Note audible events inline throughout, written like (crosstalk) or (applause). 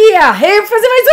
Aqui a Rei, vou fazer mais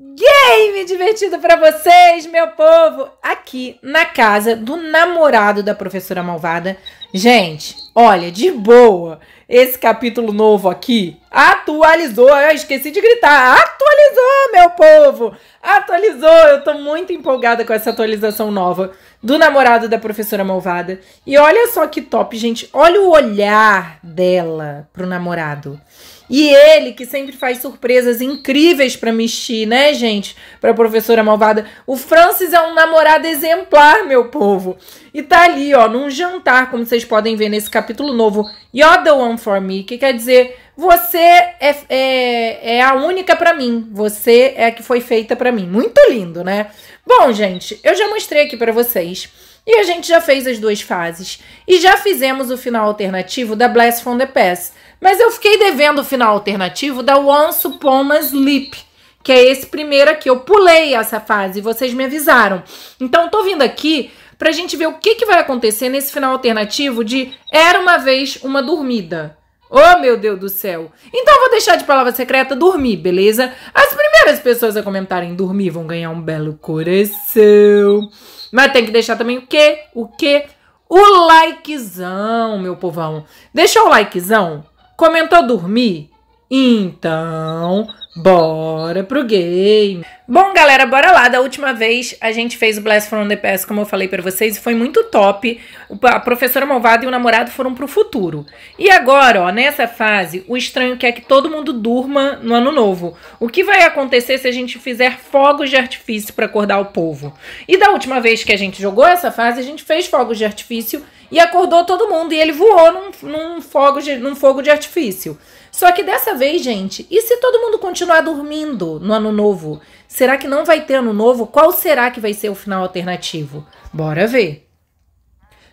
um game divertido para vocês, meu povo, aqui na casa do namorado da professora malvada. Gente, olha, de boa, esse capítulo novo aqui atualizou, eu esqueci de gritar, atualizou, meu povo, atualizou, eu tô muito empolgada com essa atualização nova do namorado da professora malvada. E olha só que top, gente, olha o olhar dela pro namorado. namorado. E ele, que sempre faz surpresas incríveis pra mexer, né, gente? Pra professora malvada. O Francis é um namorado exemplar, meu povo. E tá ali, ó, num jantar, como vocês podem ver nesse capítulo novo. You're the one for me, que quer dizer, você é, é, é a única para mim. Você é a que foi feita para mim. Muito lindo, né? Bom, gente, eu já mostrei aqui para vocês. E a gente já fez as duas fases. E já fizemos o final alternativo da Bless from the Past. Mas eu fiquei devendo o final alternativo da Once Upon a Sleep, que é esse primeiro aqui. Eu pulei essa fase, vocês me avisaram. Então, tô vindo aqui pra gente ver o que, que vai acontecer nesse final alternativo de Era Uma Vez Uma Dormida. Oh, meu Deus do céu. Então, eu vou deixar de palavra secreta dormir, beleza? As primeiras pessoas a comentarem dormir vão ganhar um belo coração. Mas tem que deixar também o quê? O quê? O likezão, meu povão. Deixa o likezão Comentou dormir? Então, bora pro game. Bom, galera, bora lá. Da última vez a gente fez o Blast from the Past, como eu falei para vocês, e foi muito top. A professora malvada e o namorado foram pro futuro. E agora, ó, nessa fase, o estranho quer é que todo mundo durma no ano novo. O que vai acontecer se a gente fizer fogos de artifício para acordar o povo? E da última vez que a gente jogou essa fase, a gente fez fogos de artifício e acordou todo mundo. E ele voou num, num, fogo de, num fogo de artifício. Só que dessa vez, gente, e se todo mundo continuar dormindo no ano novo? Será que não vai ter ano novo? Qual será que vai ser o final alternativo? Bora ver.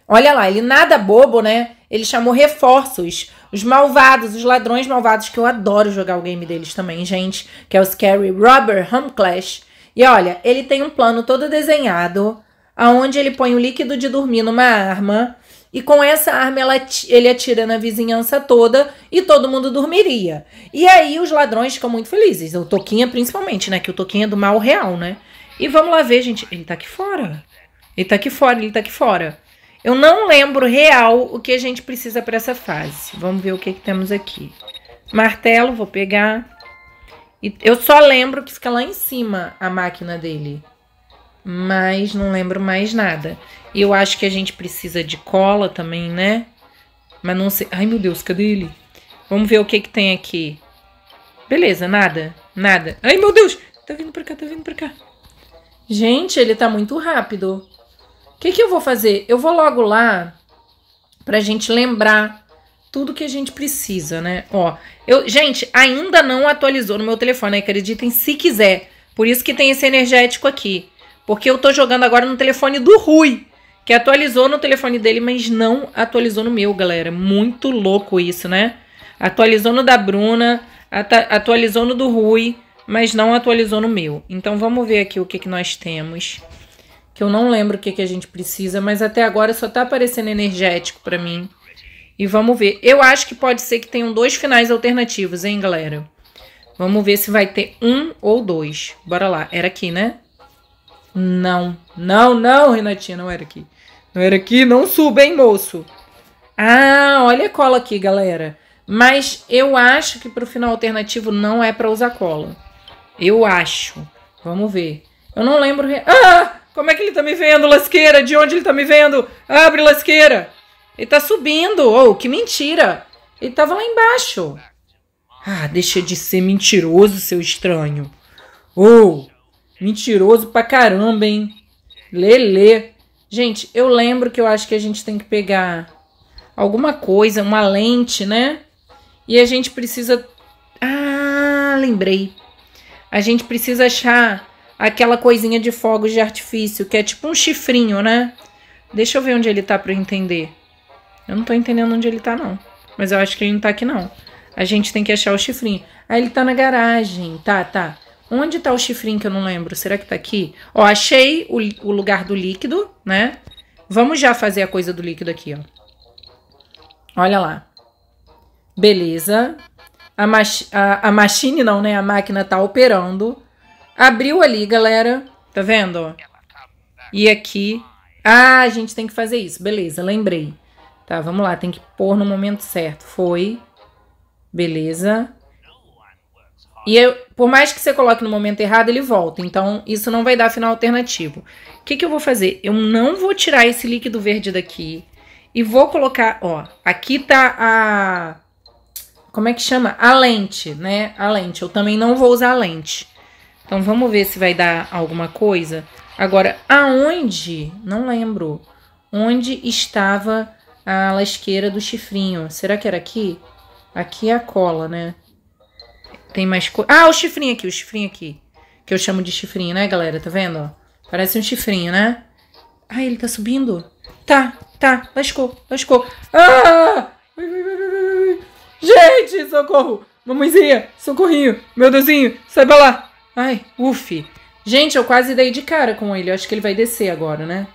Olha lá, ele nada bobo, né? Ele chamou reforços. Os malvados, os ladrões malvados, que eu adoro jogar o game deles também, gente. Que é o Scary Rubber Home Clash. E olha, ele tem um plano todo desenhado, aonde ele põe o líquido de dormir numa arma e com essa arma ela, ele atira na vizinhança toda e todo mundo dormiria. E aí os ladrões ficam muito felizes. O Toquinha principalmente, né? Que o Toquinha é do mal real, né? E vamos lá ver, gente. Ele tá aqui fora. Ele tá aqui fora, ele tá aqui fora. Eu não lembro real o que a gente precisa para essa fase. Vamos ver o que, que temos aqui. Martelo, vou pegar. E eu só lembro que fica lá em cima a máquina dele mas não lembro mais nada. Eu acho que a gente precisa de cola também, né? Mas não sei. Ai, meu Deus, cadê ele? Vamos ver o que que tem aqui. Beleza, nada, nada. Ai, meu Deus, tá vindo pra cá, tá vindo pra cá. Gente, ele tá muito rápido. O que que eu vou fazer? Eu vou logo lá pra gente lembrar tudo que a gente precisa, né? Ó, eu, gente, ainda não atualizou no meu telefone, acreditem se quiser. Por isso que tem esse energético aqui. Porque eu tô jogando agora no telefone do Rui, que atualizou no telefone dele, mas não atualizou no meu, galera. Muito louco isso, né? Atualizou no da Bruna, atualizou no do Rui, mas não atualizou no meu. Então vamos ver aqui o que, que nós temos. Que eu não lembro o que, que a gente precisa, mas até agora só tá aparecendo energético para mim. E vamos ver. Eu acho que pode ser que tenham dois finais alternativos, hein, galera? Vamos ver se vai ter um ou dois. Bora lá. Era aqui, né? Não, não, não, Renatinha, não era aqui. Não era aqui, não suba, hein, moço. Ah, olha a cola aqui, galera. Mas eu acho que pro final alternativo não é para usar cola. Eu acho. Vamos ver. Eu não lembro... Ah! Como é que ele tá me vendo, lasqueira? De onde ele tá me vendo? Abre, lasqueira! Ele tá subindo! Oh, que mentira! Ele tava lá embaixo. Ah, deixa de ser mentiroso, seu estranho. Oh, Mentiroso pra caramba, hein? Lele. Gente, eu lembro que eu acho que a gente tem que pegar alguma coisa, uma lente, né? E a gente precisa. Ah, lembrei. A gente precisa achar aquela coisinha de fogos de artifício, que é tipo um chifrinho, né? Deixa eu ver onde ele tá pra eu entender. Eu não tô entendendo onde ele tá, não. Mas eu acho que ele não tá aqui, não. A gente tem que achar o chifrinho. Ah, ele tá na garagem. Tá, tá. Onde tá o chifrinho que eu não lembro? Será que tá aqui? Ó, achei o, o lugar do líquido, né? Vamos já fazer a coisa do líquido aqui, ó. Olha lá. Beleza. A, mach, a, a machine não, né? A máquina tá operando. Abriu ali, galera. Tá vendo? E aqui... Ah, a gente tem que fazer isso. Beleza, lembrei. Tá, vamos lá. Tem que pôr no momento certo. Foi. Beleza. E eu, por mais que você coloque no momento errado, ele volta. Então, isso não vai dar final alternativo. O que, que eu vou fazer? Eu não vou tirar esse líquido verde daqui. E vou colocar, ó, aqui tá a... Como é que chama? A lente, né? A lente. Eu também não vou usar a lente. Então, vamos ver se vai dar alguma coisa. Agora, aonde? Não lembro. Onde estava a lasqueira do chifrinho? Será que era aqui? Aqui é a cola, né? Tem mais coisa. Ah, o chifrinho aqui, o chifrinho aqui. Que eu chamo de chifrinho, né, galera? Tá vendo? Parece um chifrinho, né? Ah, ele tá subindo? Tá, tá. Lascou, lascou. Ah! Gente, socorro! Mamãezinha, socorrinho! Meu Deusinho, sai pra lá! Ai, uff Gente, eu quase dei de cara com ele. Eu acho que ele vai descer agora, né?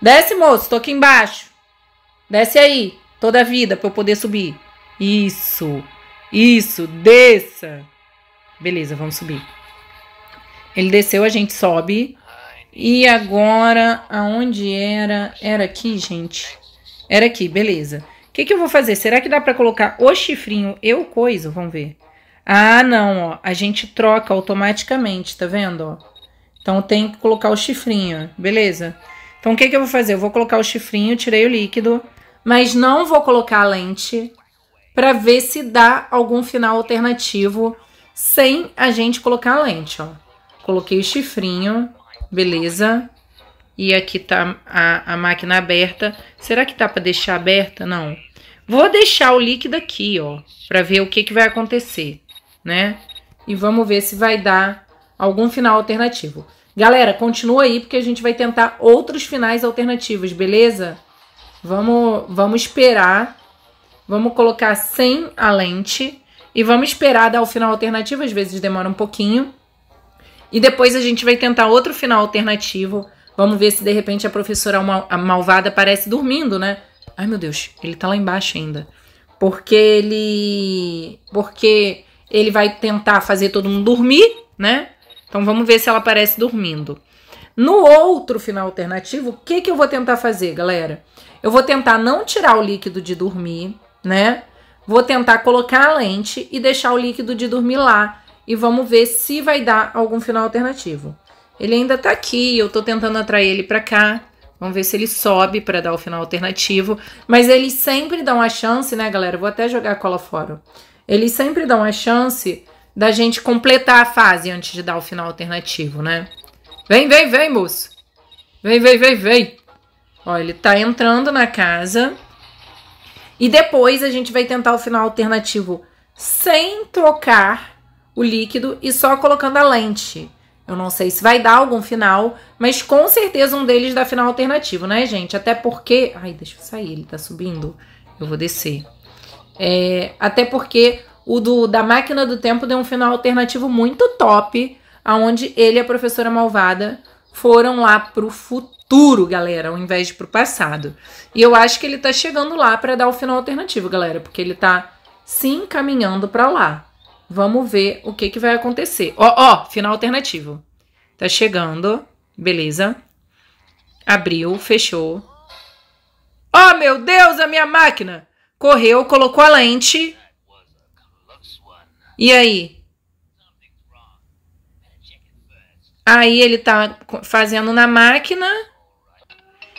Desce, moço. Tô aqui embaixo. Desce aí. Toda a vida pra eu poder subir. Isso. Isso, desça. Beleza, vamos subir. Ele desceu, a gente sobe. E agora, aonde era? Era aqui, gente. Era aqui, beleza. O que, que eu vou fazer? Será que dá para colocar o chifrinho eu coiso? Vamos ver. Ah, não, ó. A gente troca automaticamente, tá vendo, ó? Então, tem que colocar o chifrinho, beleza? Então, o que, que eu vou fazer? Eu vou colocar o chifrinho, tirei o líquido, mas não vou colocar a lente, para ver se dá algum final alternativo sem a gente colocar a lente, ó. Coloquei o chifrinho, beleza? E aqui tá a, a máquina aberta. Será que tá para deixar aberta? Não. Vou deixar o líquido aqui, ó, para ver o que, que vai acontecer, né? E vamos ver se vai dar algum final alternativo. Galera, continua aí porque a gente vai tentar outros finais alternativos, beleza? Vamos, vamos esperar Vamos colocar sem a lente e vamos esperar dar o final alternativo, às vezes demora um pouquinho. E depois a gente vai tentar outro final alternativo. Vamos ver se de repente a professora a malvada parece dormindo, né? Ai meu Deus, ele tá lá embaixo ainda. Porque ele. Porque ele vai tentar fazer todo mundo dormir, né? Então vamos ver se ela parece dormindo. No outro final alternativo, o que, que eu vou tentar fazer, galera? Eu vou tentar não tirar o líquido de dormir né? Vou tentar colocar a lente e deixar o líquido de dormir lá e vamos ver se vai dar algum final alternativo. Ele ainda tá aqui, eu tô tentando atrair ele para cá. Vamos ver se ele sobe para dar o final alternativo, mas eles sempre dão a chance, né, galera? vou até jogar a cola fora. Eles sempre dão a chance da gente completar a fase antes de dar o final alternativo, né? Vem, vem, vem, moço. Vem, vem, vem, vem. Ó, ele tá entrando na casa. E depois a gente vai tentar o final alternativo sem trocar o líquido e só colocando a lente. Eu não sei se vai dar algum final, mas com certeza um deles dá final alternativo, né, gente? Até porque. Ai, deixa eu sair, ele tá subindo. Eu vou descer. É, até porque o do, da Máquina do Tempo deu um final alternativo muito top, aonde ele e a professora malvada foram lá pro futuro, galera, ao invés de pro passado. E eu acho que ele tá chegando lá para dar o final alternativo, galera, porque ele tá se encaminhando para lá. Vamos ver o que que vai acontecer. Ó, ó, final alternativo. Tá chegando, beleza? Abriu, fechou. Oh, meu Deus, a minha máquina! Correu, colocou a lente. E aí? Aí ele tá fazendo na máquina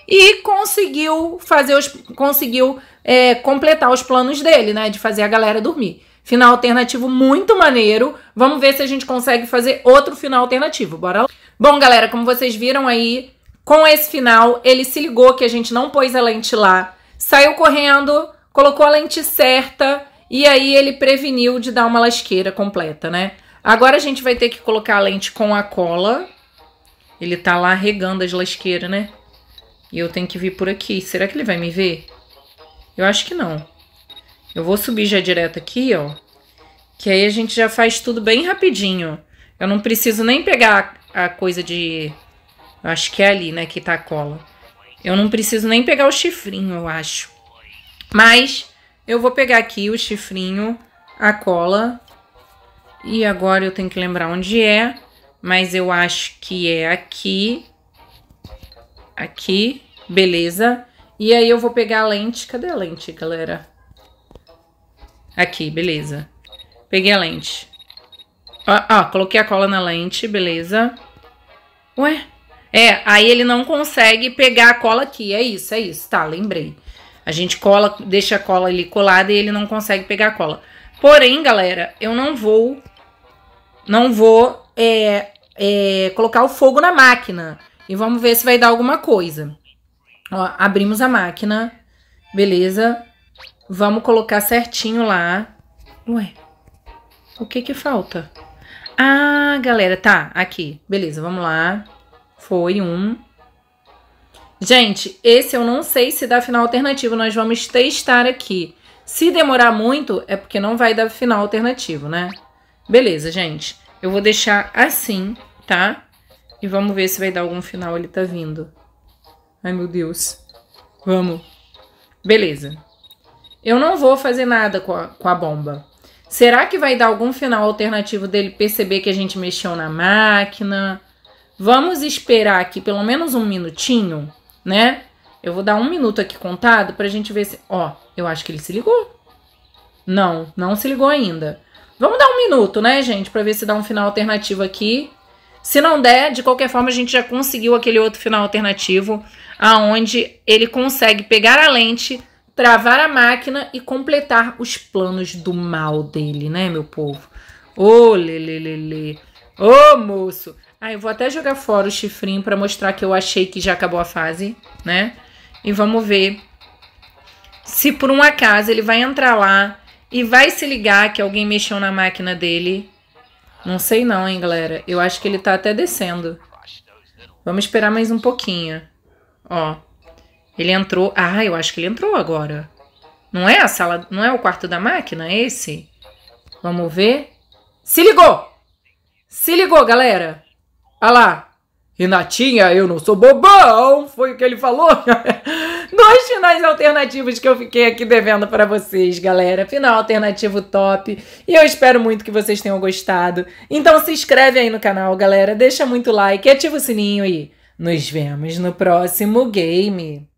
e conseguiu fazer os conseguiu é, completar os planos dele, né, de fazer a galera dormir. Final alternativo muito maneiro. Vamos ver se a gente consegue fazer outro final alternativo. Bora lá. Bom, galera, como vocês viram aí, com esse final, ele se ligou que a gente não pôs a lente lá, saiu correndo, colocou a lente certa e aí ele preveniu de dar uma lasqueira completa, né? Agora a gente vai ter que colocar a lente com a cola. Ele tá lá regando as lasqueiras, né? E eu tenho que vir por aqui. Será que ele vai me ver? Eu acho que não. Eu vou subir já direto aqui, ó. Que aí a gente já faz tudo bem rapidinho. Eu não preciso nem pegar a coisa de... acho que é ali, né, que tá a cola. Eu não preciso nem pegar o chifrinho, eu acho. Mas eu vou pegar aqui o chifrinho, a cola e agora eu tenho que lembrar onde é, mas eu acho que é aqui. Aqui, beleza. E aí eu vou pegar a lente. Cadê a lente, galera? Aqui, beleza. Peguei a lente. Ó, coloquei a cola na lente, beleza. Ué? É, aí ele não consegue pegar a cola aqui. É isso, é isso. Tá, lembrei. A gente cola, deixa a cola ali colada e ele não consegue pegar a cola. Porém, galera, eu não vou não vou é, é, colocar o fogo na máquina. E vamos ver se vai dar alguma coisa. Ó, abrimos a máquina. Beleza. Vamos colocar certinho lá. Ué, o que que falta? Ah, galera, tá, aqui. Beleza, vamos lá. Foi um. Gente, esse eu não sei se dá final alternativo. Nós vamos testar aqui. Se demorar muito, é porque não vai dar final alternativo, né? Beleza, gente. Eu vou deixar assim, tá? E vamos ver se vai dar algum final. Ele tá vindo. Ai, meu Deus. Vamos. Beleza. Eu não vou fazer nada com a, com a bomba. Será que vai dar algum final alternativo dele perceber que a gente mexeu na máquina? Vamos esperar aqui pelo menos um minutinho, né? Eu vou dar um minuto aqui contado pra gente ver se... Ó, eu acho que ele se ligou. Não, não se ligou ainda. Vamos dar um minuto, né, gente, para ver se dá um final alternativo aqui. Se não der, de qualquer forma, a gente já conseguiu aquele outro final alternativo, aonde ele consegue pegar a lente, travar a máquina e completar os planos do mal dele, né, meu povo? Ô, oh, lelelele. Ô, oh, moço. Ah, eu vou até jogar fora o chifrinho para mostrar que eu achei que já acabou a fase, né? E vamos ver se por um acaso ele vai entrar lá e vai se ligar que alguém mexeu na máquina dele. Não sei não, hein, galera. Eu acho que ele tá até descendo. Vamos esperar mais um pouquinho. Ó. Ele entrou. Ah, eu acho que ele entrou agora. Não é a sala, não é o quarto da máquina, é esse? Vamos ver. Se ligou! Se ligou, galera. Olha lá. Renatinha, eu não sou bobão, foi o que ele falou. (laughs) dois finais alternativos que eu fiquei aqui devendo para vocês, galera. Final alternativo top. E eu espero muito que vocês tenham gostado. Então se inscreve aí no canal, galera. Deixa muito like, ativa o sininho e nos vemos no próximo game.